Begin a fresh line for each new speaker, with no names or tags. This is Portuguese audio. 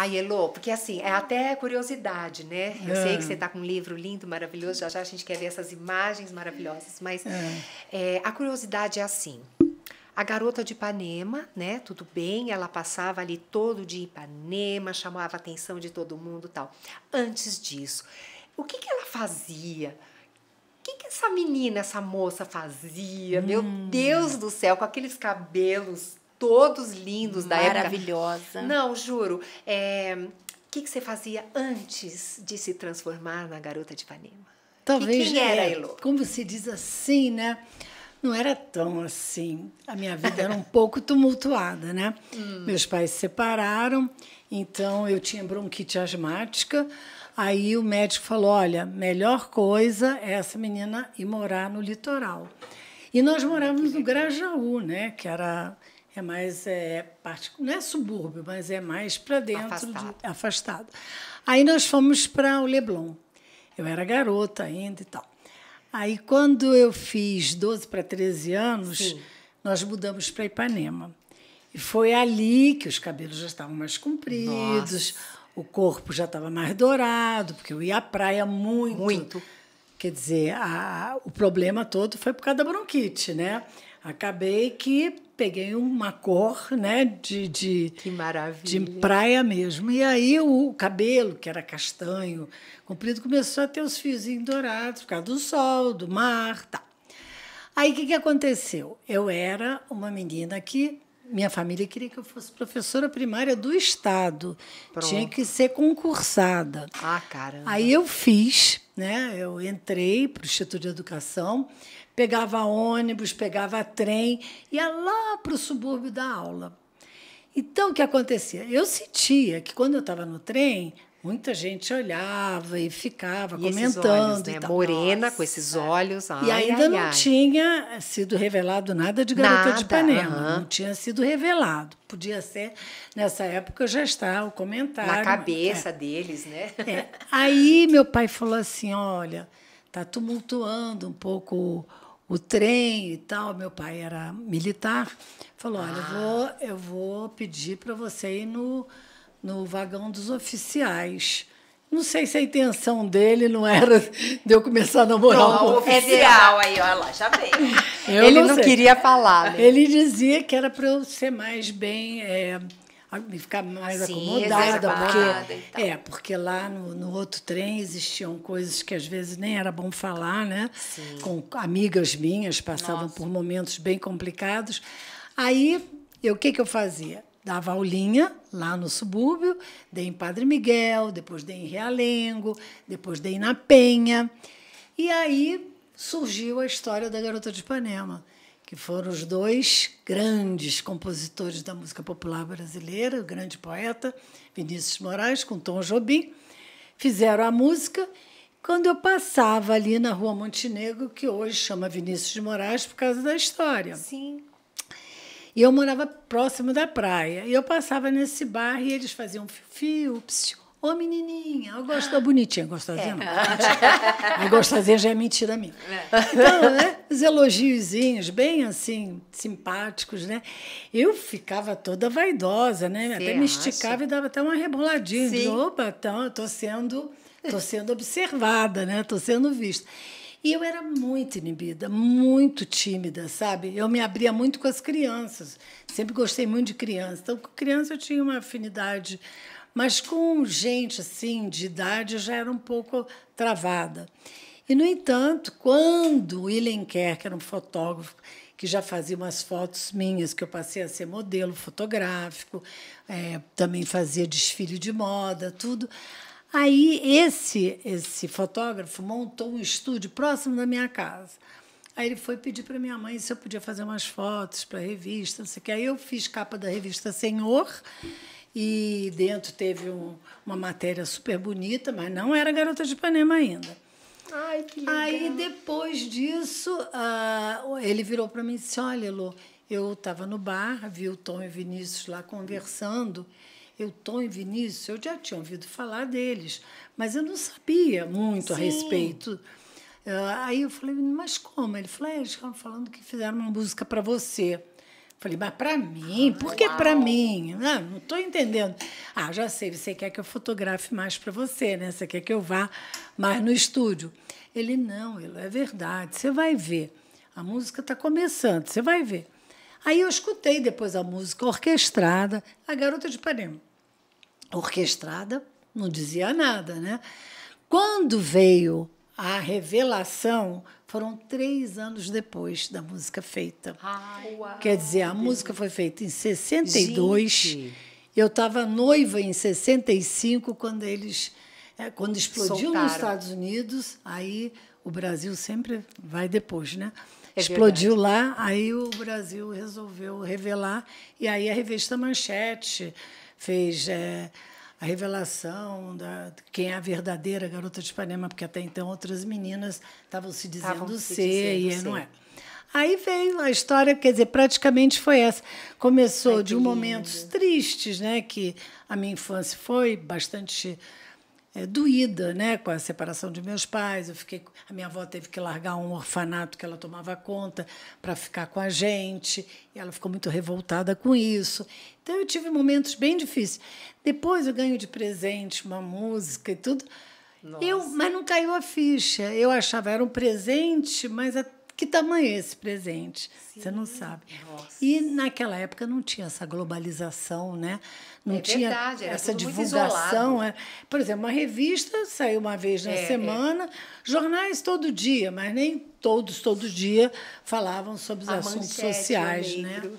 Ai, Elô, porque assim, é até curiosidade, né? Eu é. sei que ah. você está com um livro lindo, maravilhoso, já já a gente quer ver essas imagens maravilhosas, mas é. É, a curiosidade é assim. A garota de Ipanema, né? Tudo bem, ela passava ali todo em Ipanema, chamava a atenção de todo mundo tal. Antes disso, o que, que ela fazia? O que, que essa menina, essa moça fazia? Hum. Meu Deus do céu, com aqueles cabelos todos lindos da época. Maravilhosa. Não, juro. É... O que, que, você fazia antes de se transformar na garota de Ipanema? Talvez. E quem né? era, Elô? Como se diz assim, né? Não era tão assim. A minha vida era um pouco tumultuada, né? Hum. Meus pais se separaram, então eu tinha bronquite asmática. Aí o médico falou: olha, melhor coisa é essa menina ir morar no litoral. E nós morávamos no Grajaú, né? Que era é mais é, parte, não é subúrbio, mas é mais para dentro, afastado. De, afastado. Aí nós fomos para o Leblon. Eu era garota ainda e tal. Aí quando eu fiz 12 para 13 anos, Sim. nós mudamos para Ipanema. E foi ali que os cabelos já estavam mais compridos, Nossa. o corpo já estava mais dourado, porque eu ia à praia muito. Muito. Quer dizer, a, o problema todo foi por causa da bronquite, né? acabei que peguei uma cor, né, de de, de praia mesmo. E aí o cabelo, que era castanho, comprido, começou a ter os fiozinhos dourados por causa do sol, do mar, tá. Aí o que, que aconteceu? Eu era uma menina que minha família queria que eu fosse professora primária do estado. Pronto. Tinha que ser concursada. Ah, caramba. Aí eu fiz, né? Eu entrei para o Instituto de Educação, pegava ônibus, pegava trem, ia lá para o subúrbio da aula. Então, o que acontecia? Eu sentia que quando eu estava no trem, muita gente olhava e ficava e comentando. Olhos, né? e Morena, Nossa. com esses olhos. Ai, e ainda ai, não ai. tinha sido revelado nada de Garota nada. de panela. Uhum. Não tinha sido revelado. Podia ser, nessa época já está o comentário. Na cabeça é. deles, né? É. Aí meu pai falou assim: olha, está tumultuando um pouco o trem e tal. Meu pai era militar. Falou: olha, ah. eu, vou, eu vou pedir para você ir no, no vagão dos oficiais. Não sei se a intenção dele não era de eu começar a namorar não, um oficial. É aí, olha lá, já veio. ele não, não queria falar. Né? Ele dizia que era para eu ser mais bem é, ficar mais Sim, acomodada, porque é porque lá no, no, outro trem existiam coisas que às vezes nem era bom falar, né? Sim. Com amigas minhas passavam Nossa. por momentos bem complicados. Aí eu o que que eu fazia? Dava aulinha lá no subúrbio, dei em Padre Miguel, depois dei em Realengo, depois dei na Penha. E aí surgiu a história da Garota de Ipanema que foram os dois grandes compositores da música popular brasileira, o grande poeta Vinícius Moraes com Tom Jobim, fizeram a música. Quando eu passava ali na Rua Montenegro, que hoje chama Vinícius de Moraes por causa da história. Sim. E eu morava próximo da praia. E eu passava nesse bar e eles faziam fio, fio, psiu, Ô, menininha, eu gosto da bonitinha, gostosinha é. gostosinha já é mentira minha. É. Então, né, os elogiozinhos bem, assim, simpáticos, né? Eu ficava toda vaidosa, né? Até me esticava acho. e dava até uma reboladinha. Sim. Opa, então, eu tô sendo, tô sendo observada, né? Tô sendo vista. E eu era muito inibida, muito tímida, sabe? Eu me abria muito com as crianças. Sempre gostei muito de criança. Então, com criança eu tinha uma afinidade mas com gente assim de idade já era um pouco travada. E no entanto, quando William Kerr, que era um fotógrafo que já fazia umas fotos minhas, que eu passei a ser modelo fotográfico, é, também fazia desfile de moda, tudo. Aí esse esse fotógrafo montou um estúdio próximo da minha casa. Aí ele foi pedir para minha mãe se eu podia fazer umas fotos para a revista, não sei o que. Aí eu fiz capa da revista Senhor. E dentro teve um, uma matéria super bonita, mas não era Garota de Ipanema ainda. Ai, que legal. Aí depois disso, uh, ele virou para mim e disse: Olha, Lu eu estava no bar, vi o Tom e Vinícius lá conversando. Eu, Tom e Vinícius, eu já tinha ouvido falar deles, mas eu não sabia muito Sim. a respeito. Uh, aí eu falei, mas como? Ele falou, é, eles estavam falando que fizeram uma música para você. Falei, mas para mim? Por que para mim? Ah, não, não estou entendendo. Ah, já sei, você quer que eu fotografe mais para você, né? Você quer que eu vá mais no estúdio. Ele, não, ele, é verdade, você vai ver. A música está começando, você vai ver. Aí eu escutei depois a música orquestrada, a garota de Ipanema. Orquestrada não dizia nada, né? Quando veio a revelação foram três anos depois da música feita. Ah, Quer dizer, a música foi feita em 62. Gente. Eu estava noiva em 65 quando eles é, quando explodiu Soltaram. nos Estados Unidos, aí o Brasil sempre vai depois, né? É explodiu verdade. lá, aí o Brasil resolveu revelar e aí a revista Manchete fez é, a revelação da quem é a verdadeira garota de Ipanema, porque até então outras meninas estavam se dizendo tavam ser dizendo e ser. não é. Aí veio a história, quer dizer, praticamente foi essa. Começou Ai, de momentos tristes, né, que a minha infância foi bastante é, doída né, com a separação de meus pais. Eu fiquei, a minha avó teve que largar um orfanato que ela tomava conta para ficar com a gente, e ela ficou muito revoltada com isso. Então eu tive momentos bem difíceis. Depois eu ganho de presente uma música e tudo. Eu, mas não caiu a ficha. Eu achava era um presente, mas até que tamanho é esse presente? Sim. Você não sabe. Nossa. E naquela época não tinha essa globalização, né? Não é tinha verdade, essa divulgação. É. Por exemplo, uma revista saiu uma vez na é, é, semana, jornais todo dia, mas nem todos, todo dia, falavam sobre os a assuntos manchete, sociais, né?